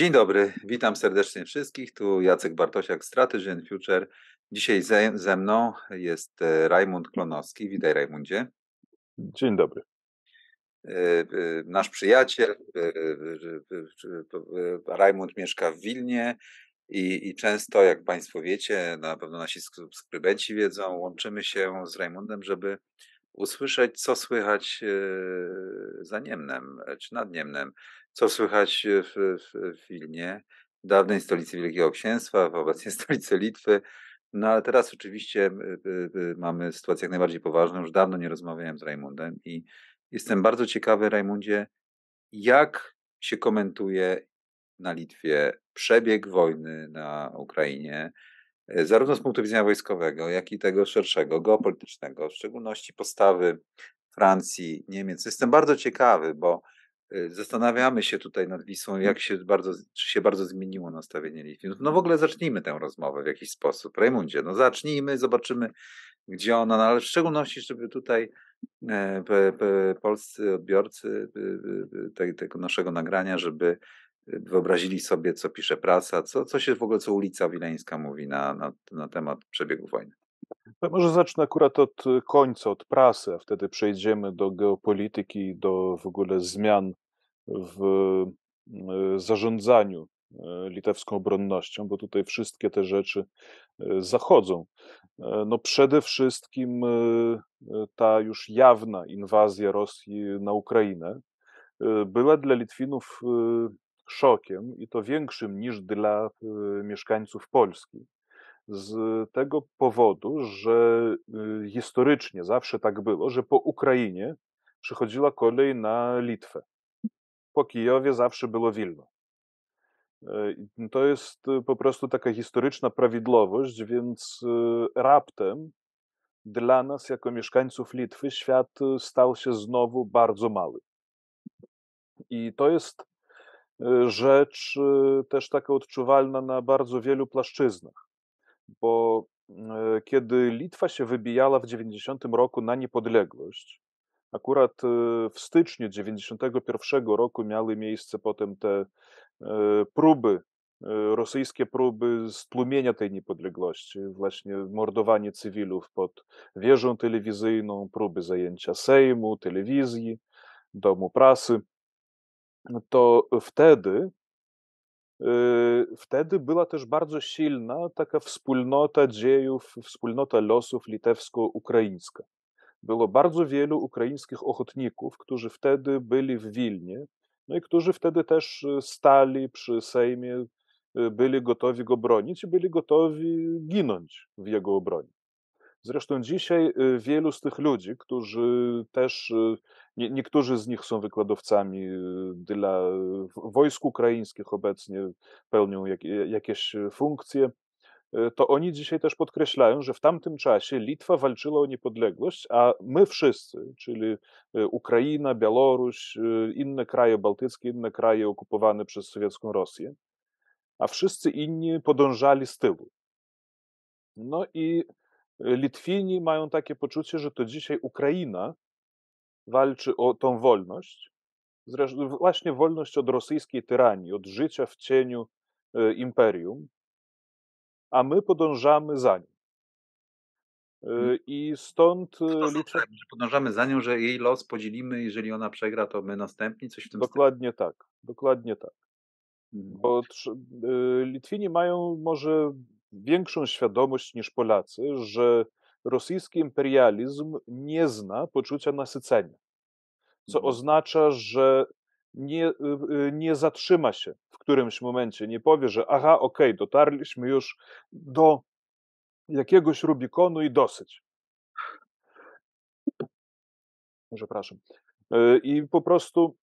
Dzień dobry, witam serdecznie wszystkich. Tu Jacek Bartosiak, Strategy and Future. Dzisiaj ze, ze mną jest e, Rajmund Klonowski. Witaj, Rajmundzie. Dzień dobry. E, e, nasz przyjaciel, Rajmund mieszka w Wilnie i, i często, jak Państwo wiecie, na pewno nasi subskrybenci wiedzą, łączymy się z Rajmundem, żeby usłyszeć, co słychać e, za Niemnem e, czy nad Niemnem, co słychać e, w, w, w Wilnie, dawnej stolicy Wielkiego Księstwa, w obecnej stolicy Litwy. No ale teraz oczywiście mamy sytuację jak najbardziej poważną. Już dawno nie rozmawiałem z Rajmundem i jestem bardzo ciekawy, Rajmundzie, jak się komentuje na Litwie przebieg wojny na Ukrainie, E, zarówno z punktu widzenia wojskowego, jak i tego szerszego, geopolitycznego, w szczególności postawy Francji, Niemiec. Jestem bardzo ciekawy, bo e, zastanawiamy się tutaj nad Wisłą, jak się bardzo, czy się bardzo zmieniło nastawienie Litwy. No, no w ogóle zacznijmy tę rozmowę w jakiś sposób. Rajmundzie, no zacznijmy, zobaczymy, gdzie ona, no ale w szczególności, żeby tutaj e, polscy odbiorcy tego naszego nagrania, żeby wyobrazili sobie, co pisze prasa, co, co się w ogóle, co ulica Wileńska mówi na, na, na temat przebiegu wojny. No może zacznę akurat od y, końca, od prasy, a wtedy przejdziemy do geopolityki, do w ogóle zmian w y, zarządzaniu y, litewską obronnością, bo tutaj wszystkie te rzeczy zachodzą. No przede wszystkim ta już jawna inwazja Rosji na Ukrainę była dla Litwinów szokiem i to większym niż dla y, mieszkańców Polski. Z tego powodu, że y, historycznie zawsze tak było, że po Ukrainie przychodziła kolej na Litwę. Po Kijowie zawsze było Wilno. Y, to jest po prostu taka historyczna prawidłowość, więc raptem dla nas, jako mieszkańców Litwy, świat stał się znowu bardzo mały. I to jest rzecz y, też taka odczuwalna na bardzo wielu płaszczyznach, bo mm, e, kiedy Litwa się wybijała w 90 roku na niepodległość, akurat y, w styczniu 91 roku miały miejsce potem te e, próby e, rosyjskie próby stłumienia tej niepodległości, właśnie mordowanie cywilów pod wieżą telewizyjną, próby zajęcia Sejmu, telewizji, domu prasy. No to wtedy, y, wtedy była też bardzo silna taka wspólnota dziejów, wspólnota losów litewsko-ukraińska. Było bardzo wielu ukraińskich ochotników, którzy wtedy byli w Wilnie, no i którzy wtedy też y, stali przy Sejmie, y, byli gotowi go bronić i byli gotowi ginąć w jego obronie. Zresztą dzisiaj y, wielu z tych ludzi, którzy też, y, nie, niektórzy z nich są wykładowcami y, dla wojsk ukraińskich obecnie, pełnią jak, jakieś funkcje, to oni dzisiaj też podkreślają, że w tamtym czasie Litwa walczyła o niepodległość, a my wszyscy, czyli Ukraina, Białoruś, inne kraje bałtyckie, inne kraje okupowane przez sowiecką Rosję, a wszyscy inni podążali z tyłu. No i Litwini mają takie poczucie, że to dzisiaj Ukraina walczy o tą wolność, właśnie wolność od rosyjskiej tyranii, od życia w cieniu e, imperium, a my podążamy za nią. E, mhm. I stąd e, to liczę. że podążamy za nią, że jej los podzielimy, jeżeli ona przegra, to my następni, coś w tym Dokładnie stylu. tak, dokładnie tak. Mhm. Bo Litwini mają może większą świadomość niż Polacy, że rosyjski imperializm nie zna poczucia nasycenia, co mhm. oznacza, że nie, y, y, nie zatrzyma się w którymś momencie, nie powie, że aha, okej, okay, dotarliśmy już do jakiegoś Rubikonu i dosyć. Przepraszam. Y, I po prostu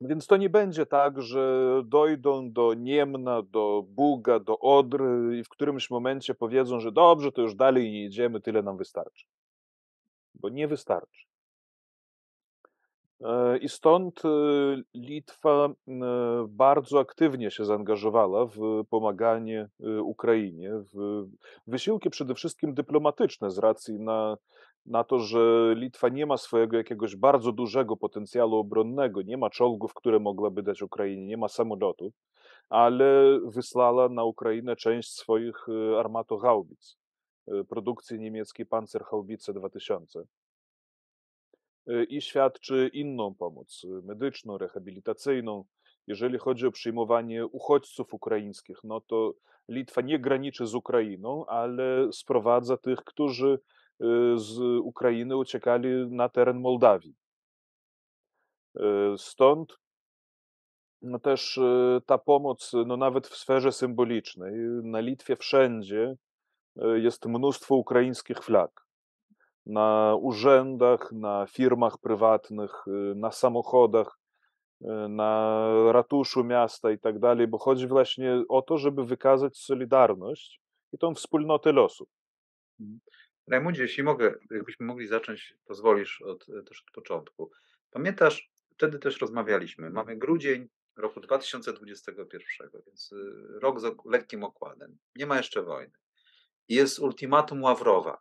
więc to nie będzie tak, że dojdą do Niemna, do Buga, do Odry i w którymś momencie powiedzą, że dobrze, to już dalej nie idziemy, tyle nam wystarczy. Bo nie wystarczy. E, I stąd e, Litwa e, bardzo aktywnie się zaangażowała w pomaganie Ukrainie, w wysiłki przede wszystkim dyplomatyczne z racji na na to, że Litwa nie ma swojego jakiegoś bardzo dużego potencjału obronnego, nie ma czołgów, które mogłaby dać Ukrainie, nie ma samolotów, ale wysłała na Ukrainę część swoich y, armatohaubic y, produkcji niemieckiej Panzerhaubice 2000 y, i świadczy inną pomoc medyczną, rehabilitacyjną. Jeżeli chodzi o przyjmowanie uchodźców ukraińskich, no to Litwa nie graniczy z Ukrainą, ale sprowadza tych, którzy Y, z Ukrainy uciekali na teren Mołdawii. Y, stąd no też y, ta pomoc, no nawet w sferze symbolicznej, na Litwie wszędzie jest mnóstwo ukraińskich flag. Na urzędach, na firmach prywatnych, na samochodach, na ratuszu miasta i tak dalej, bo chodzi właśnie o to, żeby wykazać solidarność i tą wspólnotę losu. Mhm. Rajmundzie, jeśli mogę, jakbyśmy mogli zacząć, pozwolisz, od, e, też od początku. Pamiętasz, wtedy też rozmawialiśmy, mhm. mamy grudzień roku 2021, więc e, rok z lekkim okładem. Nie ma jeszcze wojny. Jest ultimatum Ławrowa,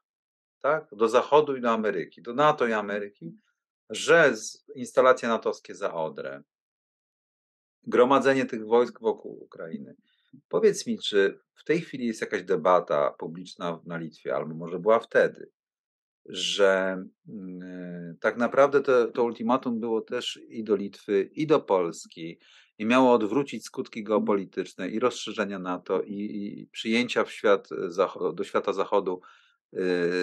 tak? Do Zachodu i do Ameryki, do NATO i Ameryki, mhm. że instalacje natowskie za Odrę, gromadzenie tych wojsk wokół Ukrainy, Powiedz mi, czy w tej chwili jest jakaś debata publiczna na Litwie, albo może była wtedy, że mm, e, tak naprawdę to, to ultimatum było też i do Litwy, i do Polski, i miało odwrócić skutki mhm. geopolityczne i rozszerzenia NATO, i, i przyjęcia w świat, do świata zachodu e,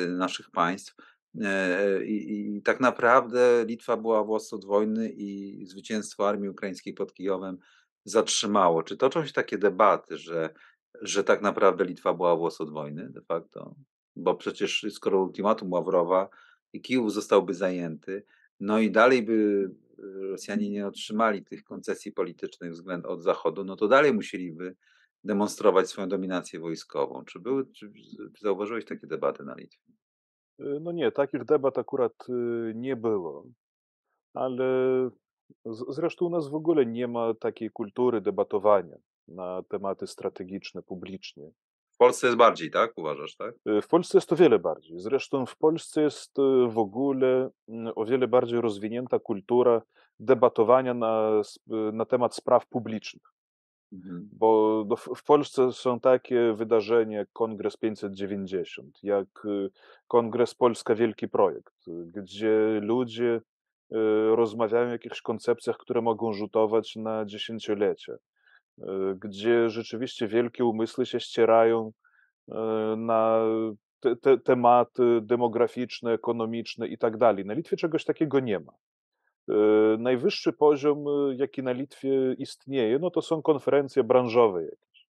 naszych państw. E, I, tak naprawdę Litwa była w od wojny i zwycięstwo armii ukraińskiej pod Kijowem zatrzymało? Czy toczą się takie debaty, że, że tak naprawdę Litwa była włos od wojny de facto? Bo przecież skoro ultimatum Ławrowa i Kijów zostałby zajęty, no i dalej by y, Rosjanie nie otrzymali tych koncesji politycznych względ od Zachodu, no to dalej musieliby demonstrować swoją dominację wojskową. Czy, były, czy zauważyłeś takie debaty na Litwie? Y, no nie, takich debat akurat y, nie było, ale Zresztą u nas w ogóle nie ma takiej kultury debatowania na tematy strategiczne publicznie. W Polsce jest bardziej, tak? Uważasz, tak? Y, w Polsce jest o wiele bardziej. Zresztą w Polsce jest y, w ogóle mm, o wiele bardziej rozwinięta kultura debatowania na, na temat spraw publicznych. Mhm. Bo no, w Polsce są takie wydarzenia jak Kongres 590, jak y, Kongres Polska Wielki Projekt, gdzie ludzie Y, rozmawiają o jakichś koncepcjach, które mogą rzutować na dziesięciolecie, y, gdzie rzeczywiście wielkie umysły się ścierają y, na te, te, tematy demograficzne, ekonomiczne i tak dalej. Na Litwie czegoś takiego nie ma. Najwyższy poziom, jaki na Litwie istnieje, no to są konferencje branżowe jakieś.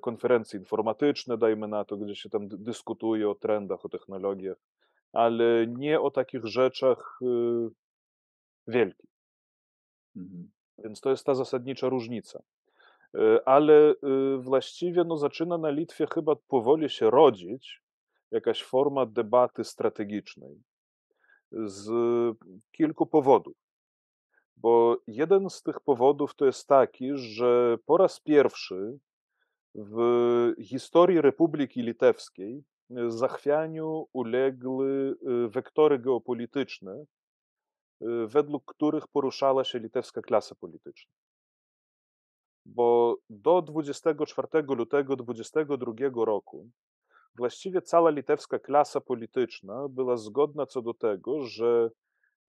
Konferencje informatyczne, dajmy na to, gdzie się tam dyskutuje o trendach, o technologiach ale nie o takich rzeczach y, wielkich. Mhm. Więc to jest ta zasadnicza różnica. Y, ale y, właściwie no, zaczyna na Litwie chyba powoli się rodzić jakaś forma debaty strategicznej z kilku powodów. Bo jeden z tych powodów to jest taki, że po raz pierwszy w historii Republiki Litewskiej zachwianiu uległy y, wektory geopolityczne, y, według których poruszała się litewska klasa polityczna. Bo do 24 lutego 22 roku właściwie cała litewska klasa polityczna była zgodna co do tego, że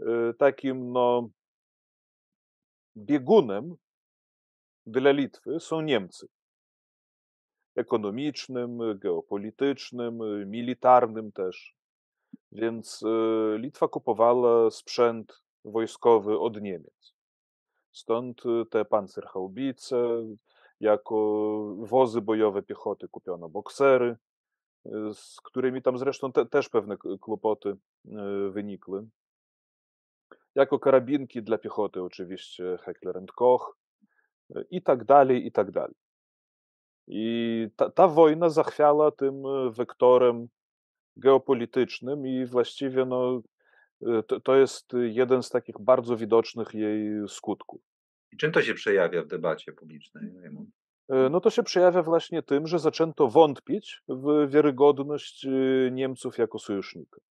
y, takim no, biegunem dla Litwy są Niemcy ekonomicznym, geopolitycznym, militarnym też. Więc y, Litwa kupowała sprzęt wojskowy od Niemiec. Stąd y, te pancerhaubice, jako wozy bojowe piechoty kupiono boksery, y, z którymi tam zresztą te, też pewne kłopoty wynikły. Jako karabinki dla piechoty oczywiście Heckler Koch i tak dalej, i tak dalej. I ta, ta wojna zachwiała tym e, wektorem geopolitycznym i właściwie no, e, to, to jest jeden z takich bardzo widocznych jej skutków. I czym to się przejawia w debacie publicznej? E, no to się przejawia właśnie tym, że zaczęto wątpić w wiarygodność Niemców jako sojusznika.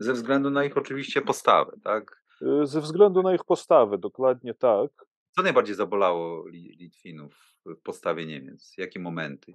Ze względu na ich oczywiście postawę, tak? Ze względu na ich postawę, dokładnie tak. Co najbardziej zabolało Litwinów w postawie Niemiec? Jakie momenty?